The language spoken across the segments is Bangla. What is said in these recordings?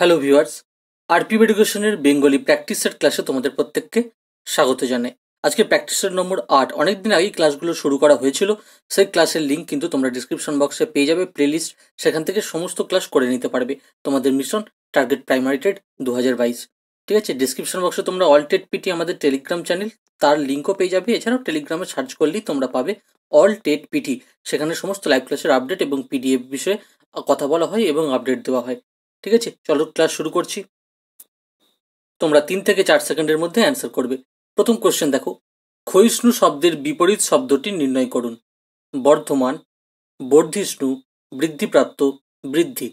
হ্যালো ভিউয়ার্স আরপিব এডুকেশনের বেঙ্গলি প্র্যাকটিসের ক্লাসে তোমাদের প্রত্যেককে স্বাগত জানাই আজকে প্র্যাকটিসের নম্বর আট অনেক দিন আগেই ক্লাসগুলো শুরু করা হয়েছিল সেই ক্লাসের লিঙ্ক কিন্তু তোমরা ডিসক্রিপশন বক্সে পেয়ে যাবে প্লেলিস্ট সেখান থেকে সমস্ত ক্লাস করে নিতে পারবে তোমাদের মিশন টার্গেট প্রাইমারি টেট দু ঠিক আছে ডিসক্রিপশন বক্সে তোমরা অল টেট পিটি আমাদের টেলিগ্রাম চ্যানেল তার লিঙ্কও পেয়ে যাবে এছাড়াও টেলিগ্রামে সার্চ করলেই তোমরা পাবে অল টেট পিটি সেখানে সমস্ত লাইভ ক্লাসের আপডেট এবং পিডিএফ বিষয়ে কথা বলা হয় এবং আপডেট দেওয়া হয় ঠিক আছে চলো ক্লাস শুরু করছি তোমরা তিন থেকে চার সেকেন্ডের মধ্যে অ্যান্সার করবে প্রথম কোয়েশ্চেন দেখো ক্ষয়িষ্ণু শব্দের বিপরীত শব্দটি নির্ণয় করুন বর্ধমান বর্ধিষ্ণু বৃদ্ধিপ্রাপ্ত বৃদ্ধি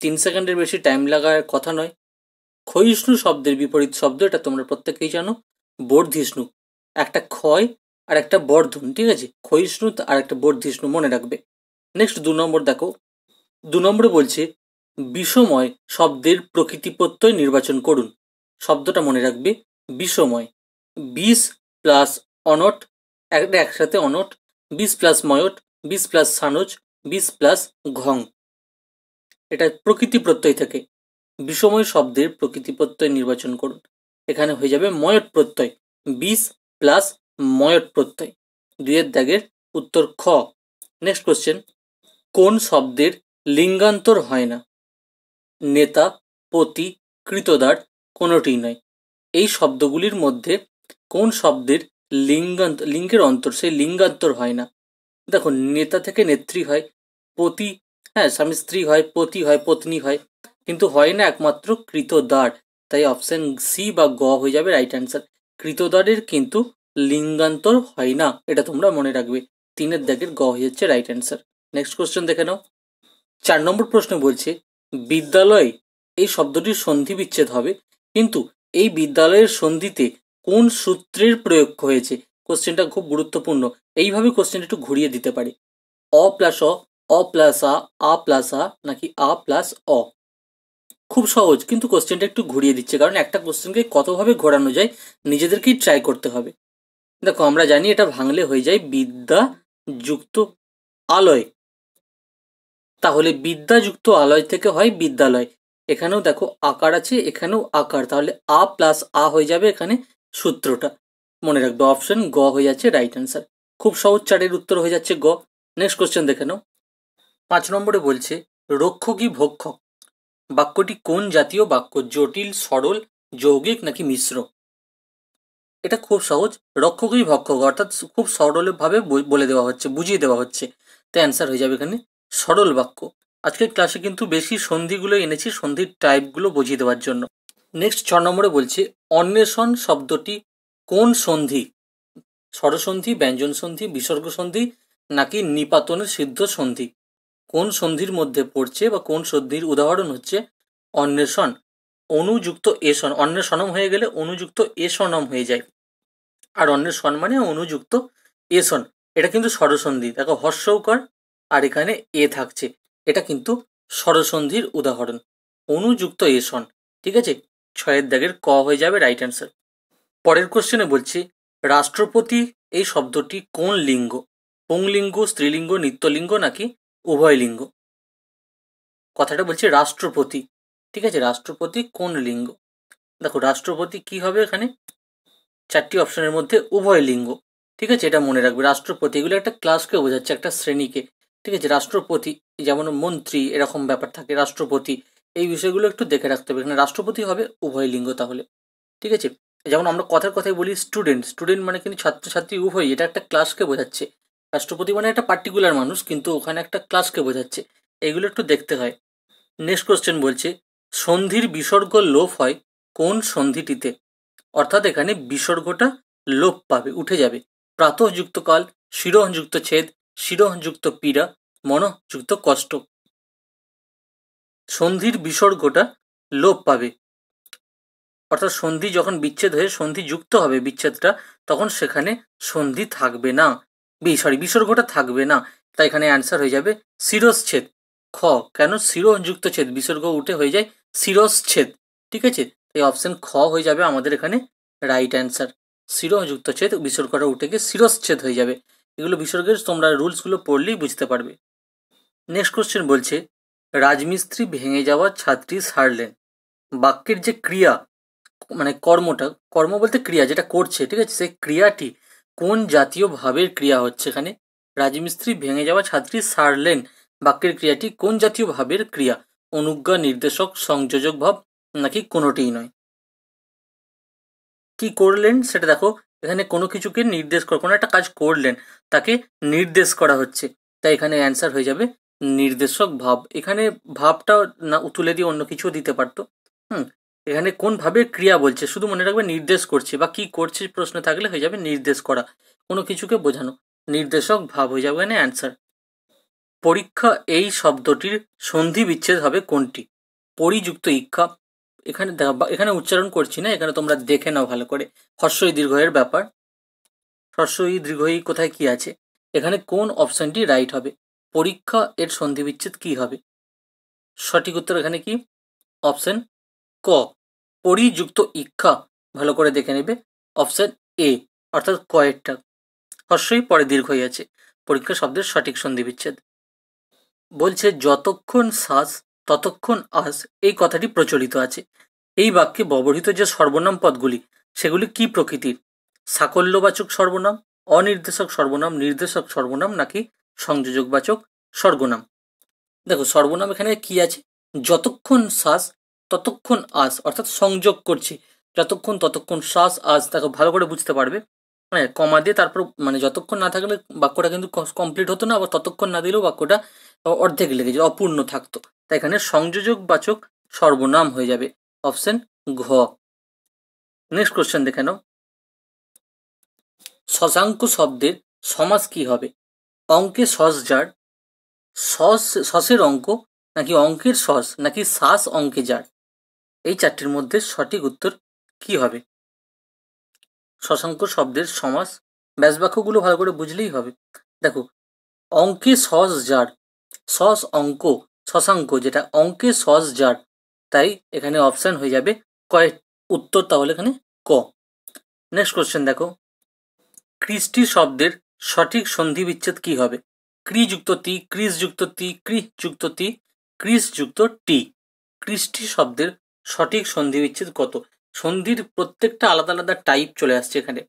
তিন সেকেন্ডের বেশি টাইম লাগার কথা নয় ক্ষয়িষ্ণু শব্দের বিপরীত শব্দ এটা তোমরা প্রত্যেকেই জানো বর্ধিষ্ণু একটা ক্ষয় আর একটা বর্ধন ঠিক আছে ক্ষয়িষ্ণু আর একটা বর্ধিষ্ণু মনে রাখবে নেক্সট দু নম্বর দেখো দু নম্বরে বলছে বিষময় শব্দের প্রকৃতি প্রত্যয় নির্বাচন করুন শব্দটা মনে রাখবে বিষময় বিষ প্লাস অনট একটা একসাথে অনট বিষ প্লাস ময়ট বিষ প্লাস সানজ বিষ প্লাস ঘং এটা প্রকৃতি প্রত্যয় থেকে বিষময় শব্দের প্রকৃতি প্রত্যয় নির্বাচন করুন এখানে হয়ে যাবে ময়ট প্রত্যয় বিষ প্লাস ময়ট প্রত্যয় দুয়ের দাগের উত্তর খ নেক্সট কোশ্চেন কোন শব্দের লিঙ্গান্তর হয় না নেতা পতি কৃতদার কোনোটিই নয় এই শব্দগুলির মধ্যে কোন শব্দের লিঙ্গান্ত লিঙ্গের অন্তর সেই লিঙ্গান্তর হয় না দেখো নেতা থেকে নেত্রী হয় পতি হ্যাঁ স্বামী স্ত্রী হয় পতি হয় পত্নী হয় কিন্তু হয় না একমাত্র কৃতদার তাই অপশান সি বা গ হয়ে যাবে রাইট অ্যান্সার কৃতদারের কিন্তু লিঙ্গান্তর হয় না এটা তোমরা মনে রাখবে তিনের দাগের গ হয়ে যাচ্ছে রাইট অ্যান্সার নেক্সট কোশ্চেন দেখে নাও চার নম্বর প্রশ্ন বলছে বিদ্যালয় এই শব্দটির সন্ধি বিচ্ছেদ হবে কিন্তু এই বিদ্যালয়ের সন্ধিতে কোন সূত্রের প্রয়োগ হয়েছে কোশ্চেনটা খুব গুরুত্বপূর্ণ এইভাবে কোশ্চেনটা একটু ঘুরিয়ে দিতে পারে অ প্লাস অ অ প্লাস আ আ প্লাস আ নাকি আ প্লাস অ খুব সহজ কিন্তু কোশ্চেনটা একটু ঘুরিয়ে দিচ্ছে কারণ একটা কোশ্চেনকে কতভাবে ঘোরানো যায় নিজেদেরকেই ট্রাই করতে হবে দেখো আমরা জানি এটা ভাঙলে হয়ে যায় বিদ্যা যুক্ত আলয় তাহলে বিদ্যাযুক্ত আলয় থেকে হয় বিদ্যালয় এখানেও দেখো আকার আছে এখানেও আকার তাহলে আ প্লাস আ হয়ে যাবে এখানে সূত্রটা মনে রাখবে অপশন গ হয়ে যাচ্ছে রাইট অ্যান্সার খুব সহজ চারের উত্তর হয়ে যাচ্ছে গ নেক্সট কোশ্চেন দেখে নাও পাঁচ নম্বরে বলছে রক্ষকই ভক্ষক বাক্যটি কোন জাতীয় বাক্য জটিল সরল যৌগিক নাকি মিশ্র এটা খুব সহজ রক্ষকই ভক্ষক অর্থাৎ খুব সরলভাবে বলে দেওয়া হচ্ছে বুঝিয়ে দেওয়া হচ্ছে তো অ্যান্সার হয়ে যাবে এখানে সরল বাক্য আজকের ক্লাসে কিন্তু বেশি সন্ধিগুলো এনেছি সন্ধির টাইপগুলো বুঝিয়ে দেওয়ার জন্য নেক্সট ছ নম্বরে বলছি অন্বেষণ শব্দটি কোন সন্ধি স্বরসন্ধি ব্যঞ্জন সন্ধি বিসর্গ সন্ধি নাকি নিপাতনের সিদ্ধ সন্ধি কোন সন্ধির মধ্যে পড়ছে বা কোন সন্ধির উদাহরণ হচ্ছে অন্বেষণ অনুযুক্ত এসন অন্বেষণম হয়ে গেলে অনুযুক্ত এসনম হয়ে যায় আর অন্বেষণ মানে অনুযুক্ত এসন এটা কিন্তু স্বরসন্ধি দেখো হর্ষকর আর এখানে এ থাকছে এটা কিন্তু স্বরসন্ধির উদাহরণ অনুযুক্ত এসন ঠিক আছে ছয়ের দাগের ক হয়ে যাবে রাইট অ্যান্সার পরের কোশ্চেনে বলছি রাষ্ট্রপতি এই শব্দটি কোন লিঙ্গ পুংলিঙ্গ স্ত্রীলিঙ্গ নিত্যলিঙ্গ নাকি উভয় লিঙ্গ কথাটা বলছি রাষ্ট্রপতি ঠিক আছে রাষ্ট্রপতি কোন লিঙ্গ দেখো রাষ্ট্রপতি কি হবে এখানে চারটি অপশনের মধ্যে উভয় লিঙ্গ ঠিক আছে এটা মনে রাখবে রাষ্ট্রপতি এগুলো একটা ক্লাসকে বোঝাচ্ছে একটা শ্রেণীকে ঠিক আছে রাষ্ট্রপতি যেমন মন্ত্রী এরকম ব্যাপার থাকে রাষ্ট্রপতি এই বিষয়গুলো একটু দেখে রাখতে হবে এখানে রাষ্ট্রপতি হবে উভয় লিঙ্গ তাহলে ঠিক আছে যেমন আমরা কথার কথাই বলি স্টুডেন্ট স্টুডেন্ট মানে কিন্তু ছাত্রছাত্রী উভয় এটা একটা ক্লাসকে বোঝাচ্ছে রাষ্ট্রপতি মানে একটা পার্টিকুলার মানুষ কিন্তু ওখানে একটা ক্লাসকে বোঝাচ্ছে এগুলো একটু দেখতে হয় নেক্সট কোশ্চেন বলছে সন্ধির বিসর্গ লোপ হয় কোন সন্ধিটিতে অর্থাৎ এখানে বিসর্গটা লোপ পাবে উঠে যাবে প্রাতঃযুক্ত কাল শিরোহযুক্ত ছেদ শিরহযুক্ত পীড়া মনযুক্ত কষ্ট সন্ধির বিসর্গটা লোপ পাবে অর্থাৎ সন্ধি যখন বিচ্ছেদ হয়ে সন্ধি যুক্ত হবে বিচ্ছেদটা তখন সেখানে সন্ধি থাকবে না বি সরি বিসর্গটা থাকবে না তাই এখানে অ্যান্সার হয়ে যাবে শিরশ্ছেদ খ কেন শিরযুক্ত ছেদ বিসর্গ উঠে হয়ে যায় শিরশ্ছেদ ঠিক আছে তাই অপশন খ হয়ে যাবে আমাদের এখানে রাইট অ্যান্সার শিরযুক্ত ছেদ বিসর্গটা উঠে গিয়ে শিরশ্ছেদ হয়ে যাবে এগুলো বিসর্গের তোমরা রুলসগুলো পড়লেই বুঝতে পারবে নেক্সট কোশ্চেন বলছে রাজমিস্ত্রি ভেঙে যাওয়া ছাত্রী সারলেন বাক্যের যে ক্রিয়া মানে কর্মটা কর্ম বলতে ক্রিয়া যেটা করছে ঠিক আছে সেই ক্রিয়াটি কোন জাতীয় ভাবের ক্রিয়া হচ্ছে এখানে রাজমিস্ত্রি ভেঙে যাওয়া ছাত্রী সারলেন বাক্যের ক্রিয়াটি কোন জাতীয় ভাবের ক্রিয়া অনুজ্ঞা নির্দেশক সংযোজক ভাব নাকি কোনোটিই নয় কি করলেন সেটা দেখো এখানে কোনো কিছুকে নির্দেশ করা কোনো একটা কাজ করলেন তাকে নির্দেশ করা হচ্ছে তাই এখানে অ্যান্সার হয়ে যাবে নির্দেশক ভাব এখানে ভাবটা না তুলে দিয়ে অন্য কিছু দিতে পারতো হুম এখানে কোনভাবে ক্রিয়া বলছে শুধু মনে রাখবে নির্দেশ করছে বা কি করছে প্রশ্ন থাকলে হয়ে যাবে নির্দেশ করা কোনো কিছুকে বোঝানো নির্দেশক ভাব হয়ে যাবে এখানে অ্যান্সার পরীক্ষা এই শব্দটির সন্ধি বিচ্ছেদ হবে কোনটি পরিযুক্ত ইক্ষা এখানে এখানে উচ্চারণ করছি না এখানে তোমরা দেখে নাও ভালো করে হর্ষই দীর্ঘয়ের ব্যাপার হর্ষই দীর্ঘই কোথায় কি আছে এখানে কোন অপশানটি রাইট হবে পরীক্ষা এর সন্ধিবিচ্ছেদ কি হবে সঠিক উত্তর এখানে কি অপশান ক পরিযুক্ত ইক্ষা ভালো করে দেখে নেবে অপশান এ অর্থাৎ কয়েকটা হর্ষই পরে দীর্ঘই আছে পরীক্ষা শব্দের সঠিক সন্ধিবিচ্ছেদ বলছে যতক্ষণ শ্বাস ততক্ষণ আজ এই কথাটি প্রচলিত আছে এই বাক্যে ব্যবহৃত যে সর্বনাম পদগুলি সেগুলি কি প্রকৃতির সাকল্যবাচক সর্বনাম অনির্দেশক সর্বনাম নির্দেশক সর্বনাম নাকি সংযোজকবাচক সর্বনাম দেখো সর্বনাম এখানে কি আছে যতক্ষণ শ্বাস ততক্ষণ আস অর্থাৎ সংযোগ করছি যতক্ষণ ততক্ষণ শ্বাস আস তাকে ভালো করে বুঝতে পারবে হ্যাঁ কমা দিয়ে তারপর মানে যতক্ষণ না থাকলে বাক্যটা কিন্তু কমপ্লিট হতো না আবার ততক্ষণ না দিলেও বাক্যটা অর্ধেক লেগে যায় অপূর্ণ থাকতো তাই এখানে সংযোজক বাচক সর্বনাম হয়ে যাবে অপশন ঘ নেক্সট কোশ্চেন দেখে নাও শশাঙ্ক শব্দের সমাজ কি হবে অঙ্কে সস যার সস সসের অঙ্ক নাকি অঙ্কের সস নাকি শ্বাস অঙ্কে যার এই চারটির মধ্যে সঠিক উত্তর কি হবে শশাঙ্ক শব্দের সমাস ব্যাসবাক্যগুলো ভালো করে বুঝলেই হবে দেখো অঙ্কে সস যার সস অঙ্ক শশাঙ্ক যেটা অঙ্কে সস জার তাই এখানে অপশান হয়ে যাবে কয়েক উত্তর তাহলে এখানে ক নেক্সট কোশ্চেন দেখো ক্রিস্টি শব্দের সঠিক সন্ধি বিচ্ছেদ কী হবে ক্রি যুক্ত তি ক্রিস যুক্ত তি ক্রি যুক্ত তি ক্রিস যুক্ত টি ক্রিস্টি শব্দের সঠিক সন্ধি বিচ্ছেদ কত সন্ধির প্রত্যেকটা আলাদা আলাদা টাইপ চলে আসছে এখানে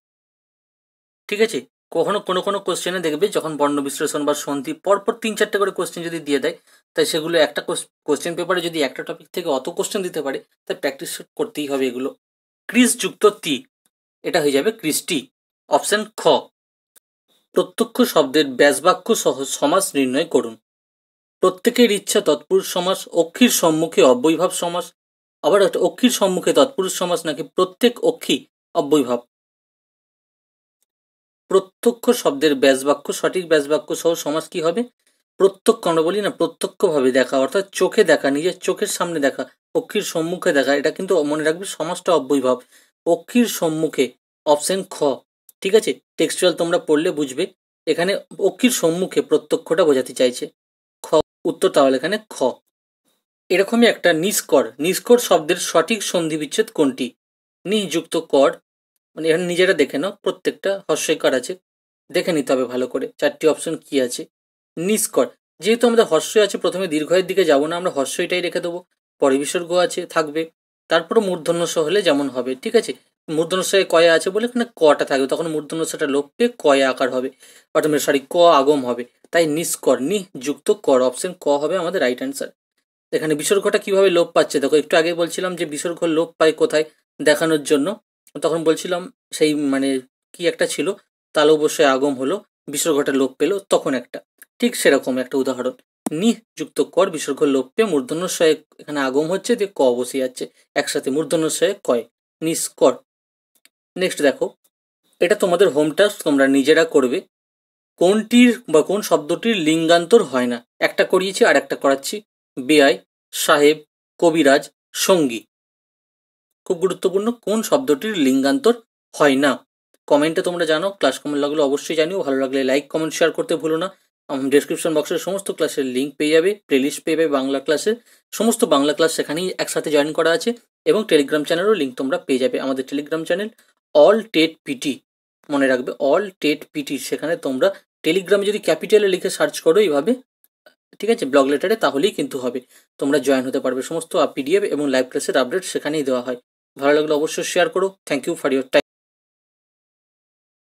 ঠিক আছে কখনো কোনো কোনো কোশ্চেনে দেখবে যখন বর্ণ বিশ্লেষণ বা সন্ধি পরপর তিন চারটে করে কোশ্চেন যদি দিয়ে দেয় তাই সেগুলো একটা কোশ্চেন পেপারে যদি একটা টপিক থেকে অত কোশ্চেন দিতে পারে তাই প্র্যাকটিস করতেই হবে এগুলো ক্রিস যুক্ত তি এটা হয়ে যাবে ক্রিস্টি অপশান খ প্রত্যক্ষ শব্দের ব্যাসবাক্য সহ সমাজ নির্ণয় করুন প্রত্যেকের ইচ্ছা তৎপুরুষ সমাস অক্ষির সম্মুখে অব্যয়ভাব সমাস আবার অক্ষির সম্মুখে তৎপুরুষ সমাস নাকি প্রত্যেক অক্ষি অব্যয়ভাব প্রত্যক্ষ শব্দের ব্যাসবাক্য সঠিক ব্যাসবাক্য সহ সমাজ কি হবে প্রত্যক্ষ আমরা বলি না প্রত্যক্ষভাবে দেখা অর্থাৎ চোখে দেখা নিজের চোখের সামনে দেখা অক্ষির সম্মুখে দেখা এটা কিন্তু মনে রাখবে সমাজটা অব্যয়ভাব অক্ষির সম্মুখে অপশন খ ঠিক আছে টেক্সচুয়াল তোমরা পড়লে বুঝবে এখানে অক্ষির সম্মুখে প্রত্যক্ষটা বোঝাতে চাইছে খ উত্তর তাহলে এখানে খ এরকমই একটা নিষ্কর নিষ্কর শব্দের সঠিক সন্ধি বিচ্ছেদ কোনটি নিযুক্ত কর মানে এখানে নিজেরা দেখে নাও প্রত্যেকটা হর্ষইকার আছে দেখে নিতে হবে ভালো করে চারটি অপশন কি আছে নিষ্কর যেহেতু আমাদের হর্ষই আছে প্রথমে দীর্ঘয়ের দিকে যাব না আমরা হর্ষইটাই রেখে দেবো পরে বিসর্গ আছে থাকবে তারপরে মূর্ধন্য হলে যেমন হবে ঠিক আছে মূর্ধন্যশয় কয়া আছে বলে এখানে কটা থাকবে তখন মূর্ধন্যশটা লোপ পেয়ে কয়া আকার হবে অটোমেট মানে সরি ক আগম হবে তাই নিষ্কর নি যুক্ত কর অপশন ক হবে আমাদের রাইট অ্যান্সার এখানে বিসর্গটা কিভাবে লোপ পাচ্ছে দেখো একটু আগে বলছিলাম যে বিসর্গ লোপ পায় কোথায় দেখানোর জন্য তখন বলছিলাম সেই মানে কি একটা ছিল তাল অবশ্যই আগম হলো বিসর্গটা লোপ পেল তখন একটা ঠিক সেরকম একটা উদাহরণ নিহ যুক্ত কর বিসর্গ লোপ পেয়ে মূর্ধন্যশয়ে এখানে আগম হচ্ছে দিয়ে ক বসে যাচ্ছে একসাথে মূর্ধন্যশয়ে কয় কর নেক্সট দেখো এটা তোমাদের হোম টাস্ক তোমরা নিজেরা করবে কোনটির বা কোন শব্দটির লিঙ্গান্তর হয় না একটা করিয়েছি আর একটা করাচ্ছি বেআই সাহেব কবিরাজ সঙ্গী খুব গুরুত্বপূর্ণ কোন শব্দটির লিঙ্গান্তর হয় না কমেন্টে তোমরা জানো ক্লাস কমেন্ট লাগলে অবশ্যই জানিও ভালো লাগলে লাইক কমেন্ট শেয়ার করতে ভুলো না ডেসক্রিপশন বক্সের সমস্ত ক্লাসের লিঙ্ক পেয়ে যাবে প্লেলিস্ট পেয়ে যাবে বাংলা ক্লাসের সমস্ত বাংলা ক্লাস সেখানেই একসাথে জয়েন করা আছে এবং টেলিগ্রাম চ্যানেলও লিঙ্ক তোমরা পেয়ে যাবে আমাদের Telegram channel all TET PT মনে রাখবে অল টেট পিটি সেখানে তোমরা টেলিগ্রামে যদি ক্যাপিটালে লিখে সার্চ করো এইভাবে ঠিক আছে ব্লগ লেটারে তাহলেই কিন্তু হবে তোমরা জয়েন হতে পারবে সমস্ত পিডিএফ এবং লাইভ ক্লাসের আপডেট সেখানেই দেওয়া হয় ভালো লাগলে অবশ্যই শেয়ার করো thank you for your time